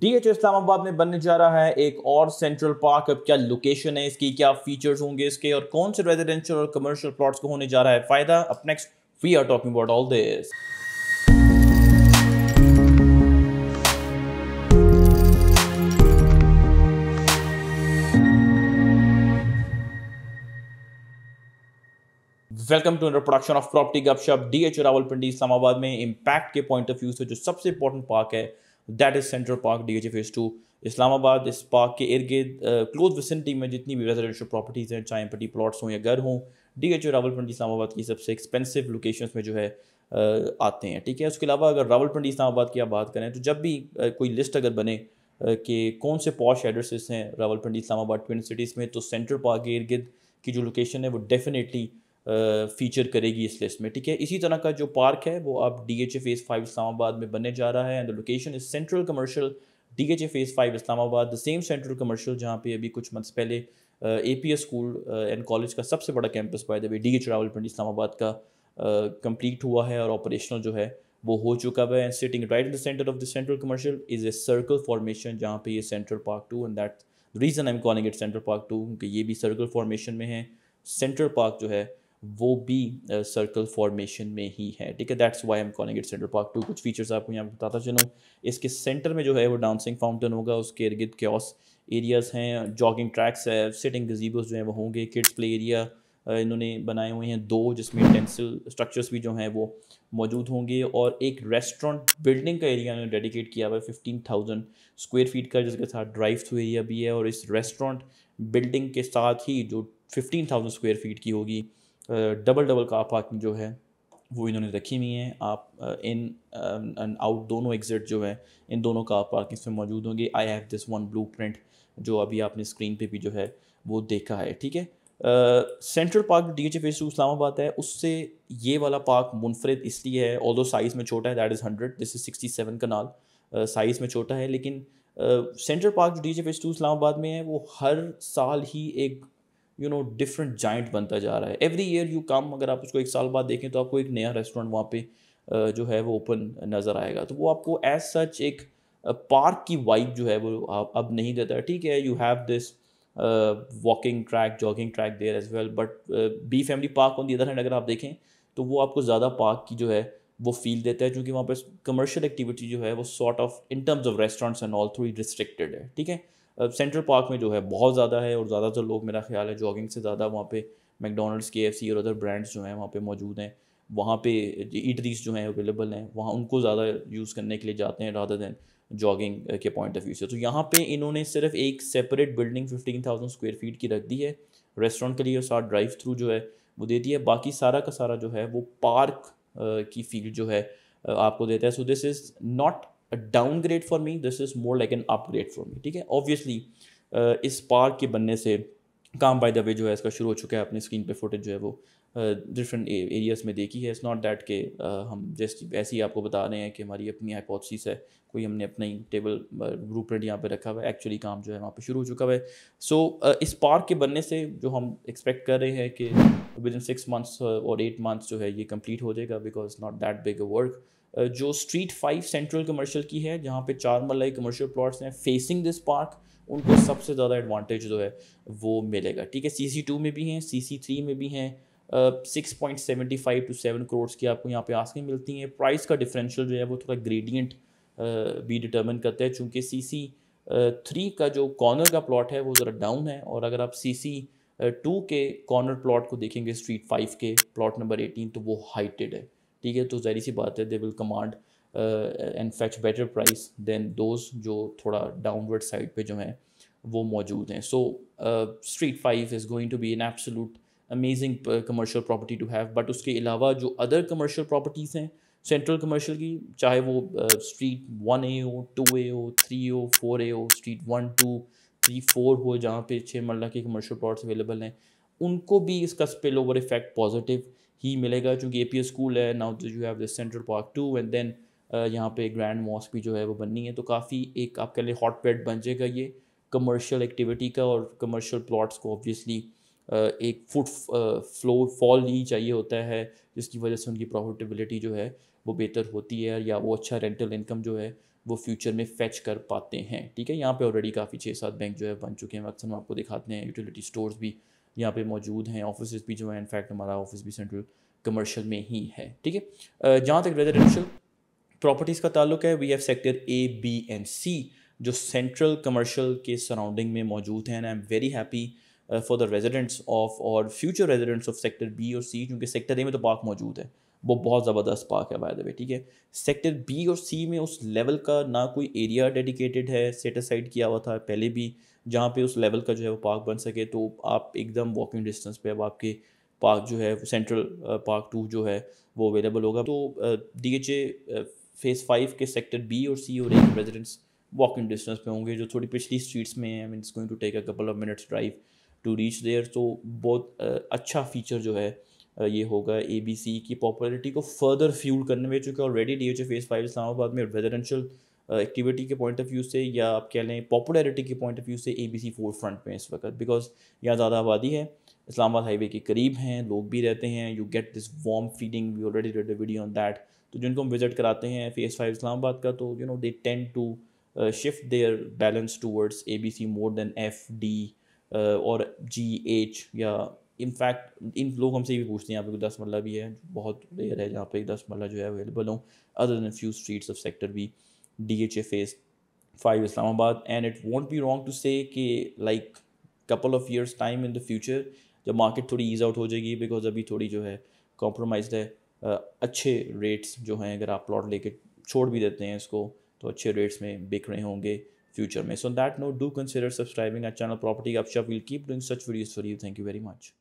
DHO Islamabad में बनने जा रहा है एक और सेंट्रल पार्क अब क्या लोकेशन है इसकी क्या फीचर्स होंगे इसके और कौन से रेजिडेंशियल और कमर्शियल प्लॉट्स को होने जा रहा है फायदा अब next we are talking about all this welcome to production of property Gupshup DHO Rawalpindi Islamabad में इंपैक्ट के पॉइंट ऑफ व्यू से जो सबसे इंपॉर्टेंट पार्क है that is central park D H A phase two Islamabad इस पार्क के इर्द गिर्द क्लोज विसेंटी में जितनी भी रेजिडेंशियल प्रॉपर्टीज़ हैं चाहे पट्टी प्लाट्स हों या घर हों D H O Rawalpindi Islamabad की सबसे एक्सपेंसिव लोकेशन में जो है आते हैं ठीक है उसके अलावा अगर रावलपिंडी इस्लामाबाद की आप बात करें तो जब भी कोई लिस्ट अगर बने कि कौन से पॉश एड्रेसेस हैं रावलपिंडी इस्लामाबाद ट्विन सिटीज़ में तो सेंट्रल पार्क के इर्गिर्द की जो लोकेशन है वो डेफिनेटली फीचर करेगी इस लिस्ट में ठीक है इसी तरह का जो पार्क है वो अब D H A phase five Islamabad में बनने जा रहा है and the location is central commercial D H A phase five Islamabad the same central commercial जहाँ पे अभी कुछ मंथ्स पहले A P S school and college का सबसे बड़ा कैंपस पाया the D H Rawalpindi Islamabad का कंप्लीट uh, हुआ है और ऑपरेशनल जो है वो हो चुका है and sitting right in the center of the central commercial is a circle formation जहाँ पे ये central park to and that reason I am calling it central park two क्योंकि ये भी सर्कल फॉर्मेशन में है सेंट्रल पार्क जो है वो भी सर्कल uh, फॉर्मेशन में ही है ठीक है that's why am calling it central park two कुछ फीचर्स आपको यहाँ बताता चलूँ इसके सेंटर में जो है वो डांसिंग फाउंटेन होगा उसके इर्द गिर्द क्योस एरियाज़ हैं जॉगिंग ट्रैक्स है सिटिंग गजीबोज जो हैं वो होंगे किड्स प्ले एरिया इन्होंने बनाए हुए हैं दो जिसमें टेंसिल स्ट्रक्चर्स भी जो हैं वो मौजूद होंगे और एक रेस्टोरेंट बिल्डिंग का एरिया इन्होंने डेडिकेट किया हुआ है फिफ्टीन थाउजेंड स्क्वेयर फीट का जिसके साथ ड्राइव थ्रू एरिया भी है और इस रेस्टोरेंट बिल्डिंग के साथ ही जो फिफ्टीन थाउजेंड स्क्वेयर फीट की होगी डबल डबल कार पार्किंग जो है वो इन्होंने रखी हुई हैं आप इन एंड आउट दोनों एग्जिट जो है इन दोनों कार पार्किंग्स में मौजूद होंगी I have this one blueprint जो अभी आपने स्क्रीन पे भी जो है वो देखा है ठीक है central park D H phase two Islamabad है उससे ये वाला पार्क मुनफरद इसलिए है ऑल साइज़ में छोटा है that is hundred this is sixty seven kanal size में छोटा है लेकिन सेंट्रल पार्क जो D H phase two Islamabad में है वो हर साल ही एक यू नो डिफरेंट जॉइंट बनता जा रहा है एवरी ईयर यू कम अगर आप उसको एक साल बाद देखें तो आपको एक नया रेस्टोरेंट वहाँ पे जो है वो ओपन नज़र आएगा तो वो आपको एज सच एक पार्क की वाइब जो है वो आप अब नहीं देता ठीक है you have this walking track jogging track there as well but B family park on the other hand अगर आप देखें तो वो आपको ज़्यादा पार्क की जो है वो फील देता है क्योंकि वहाँ पर कमर्शियल एक्टिविटी जो है वो sort of in terms of restaurants and all through restricted है ठीक है सेंट्रल पार्क में जो है बहुत ज़्यादा है और ज़्यादातर लोग मेरा ख्याल है जॉगिंग से ज़्यादा वहाँ पे मैकडोनल्ड्स के एफ और अदर ब्रांड्स जो हैं वहाँ पे मौजूद हैं वहाँ पे ईटरीज जो हैं अवेलेबल हैं वहाँ उनको ज़्यादा यूज़ करने के लिए जाते हैं रादर दैन जॉगिंग के पॉइंट ऑफ व्यू से तो यहाँ पे इन्होंने सिर्फ एक separate building fifteen thousand square feet की रख दी है रेस्टोरेंट के लिए और साथ ड्राइव थ्रू जो है वो दी है बाकी सारा का सारा जो है वो पार्क की फील्ड जो है आपको देता है so this is not a grade for me this is more like an upgrade for me ठीक है ऑब्वियसली uh, इस पार्क के बनने से काम बाय द वे जो है इसका शुरू हो चुका है अपनी स्क्रीन पे फुटेज जो है वो डिफरेंट एरियाज़ में देखी है इट्स नॉट डैट के हम जस्ट ऐसे ही आपको बता रहे हैं कि हमारी अपनी हाइपोथेसिस है कोई हमने अपना ही टेबल ब्लू प्रिंट यहाँ पर रखा हुआ है एक्चुअली काम जो है वहाँ पर शुरू हो चुका है सो so, इस पार्क के बनने से जो हम एक्सपेक्ट कर रहे हैं कि विद इन सिक्स मंथ्स और एट मंथ्स जो है ये कम्प्लीट हो जाएगा because not that big a work जो स्ट्रीट फाइव सेंट्रल कमर्शियल की है जहाँ पे चार मलाई कमर्शियल प्लॉट्स हैं फेसिंग दिस पार्क उनको सबसे ज़्यादा एडवांटेज जो है वो मिलेगा ठीक है सी सी टू में भी हैं सी सी थ्री में भी हैं six point seventy five to seven crores की आपको यहाँ पे आस्किंग मिलती हैं प्राइस का डिफरेंशियल जो है वो थोड़ा ग्रेडियंट भी डिटर्मिन करता है चूँकि सी सी थ्री का जो कॉर्नर का प्लॉट है वो ज़रा डाउन है और अगर आप सी सी टू के कॉर्नर प्लॉट को देखेंगे स्ट्रीट फाइव के प्लॉट नंबर एटीन तो वो हाइटेड है ठीक है तो जाहिर सी बात है they will command and fetch better price than those जो थोड़ा डाउनवर्ड साइड पे जो हैं वो मौजूद हैं so street five is going to be an absolute amazing commercial property to have but उसके अलावा जो अदर कमर्शियल प्रॉपर्टीज़ हैं सेंट्रल कमर्शियल की चाहे वो स्ट्रीट वन ए हो टू ए हो थ्री हो फोर ए हो street one two three four हो जहाँ पे छः मरला के कमर्शियल प्लॉट्स अवेलेबल हैं उनको भी इसका स्पिल ओवर इफेक्ट पॉजिटिव ही मिलेगा चूँकि ए पी एस स्कूल है now you have central park to and then यहाँ पे ग्रैंड मॉस भी जो है वो बननी है तो काफ़ी एक आपके लिए हॉट बन जाएगा ये कमर्शियल एक्टिविटी का और कमर्शियल प्लॉट्स को ऑब्वियसली एक फुट फ्लो फॉल नहीं चाहिए होता है जिसकी वजह से उनकी प्रॉफिटेबिलिटी जो है वो बेहतर होती है या वो अच्छा रेंटल इनकम जो है वो फ्यूचर में फैच कर पाते हैं ठीक है यहाँ पे ऑलरेडी काफ़ी छः सात बैंक जो है बन चुके हैं अक्सर हम आपको दिखाते हैं यूटिलिटी स्टोर्स भी यहाँ पे मौजूद हैं ऑफिस भी जो है इनफैक्ट हमारा ऑफिस भी सेंट्रल कमर्शियल में ही है ठीक है जहाँ तक रेजिडेंशियल प्रॉपर्टीज़ का ताल्लुक है we have sector A B and C जो सेंट्रल कमर्शियल के सराउंडिंग में मौजूद हैं and I am very happy for the residents of और future residents of sector B और सी क्योंकि सेक्टर ए में तो पार्क मौजूद है वो बहुत ज़बरदस्त पार्क है बाय द वे ठीक है सेक्टर बी और सी में उस लेवल का ना कोई एरिया डेडिकेटेड है सेटिसाइड किया हुआ था पहले भी जहाँ पे उस लेवल का जो है वो पार्क बन सके तो आप एकदम वॉकिंग डिस्टेंस पे अब आपके पार्क जो है सेंट्रल पार्क टू जो है वो अवेलेबल होगा तो D H A phase five के सेक्टर बी और सी और रेजिडेंट्स वॉकिंग डिस्टेंस पे होंगे जो थोड़ी पिछली स्ट्रीट्स में है it's going to take a couple of minutes drive to reach there तो बहुत अच्छा फीचर जो है ये होगा ए बी सी की पॉपुलरिटी को फर्दर फ्यूल करने में चूँकि already D H A phase five Islamabad में रेजिडेंशियल एक्टिविटी के पॉइंट ऑफ व्यू से या आप कह लें पॉपुलरिटी के पॉइंट ऑफ व्यू से A B C forefront में इस वक्त बिकॉज यहाँ ज़्यादा आबादी है इस्लामाबाद हाईवे के करीब हैं लोग भी रहते हैं you get this warm feeling we already read video on that तो जिनको हम विजिट कराते हैं फेस फाइव इस्लामाबाद का तो you know they tend to shift their balance towards A B C more than F D और जी एच या in fact in लोग हमसे भी पूछते हैं यहाँ पे दस मरला भी है बहुत रेयर है जहाँ पे एक दस मरला जो है अवेलेबल हो other than few streets of sector भी D H A phase five Islamabad and it won't be wrong to say like couple of years time in the future जब मार्केट थोड़ी ईज आउट हो जाएगी बिकॉज अभी थोड़ी जो है कॉम्प्रोमाइज है अच्छे रेट्स जो हैं अगर आप प्लॉट लेके छोड़ भी देते हैं इसको तो अच्छे रेट्स में बिक रहे होंगे future so on that note do consider subscribing our channel property upshot we'll keep doing such videos for you thank you very much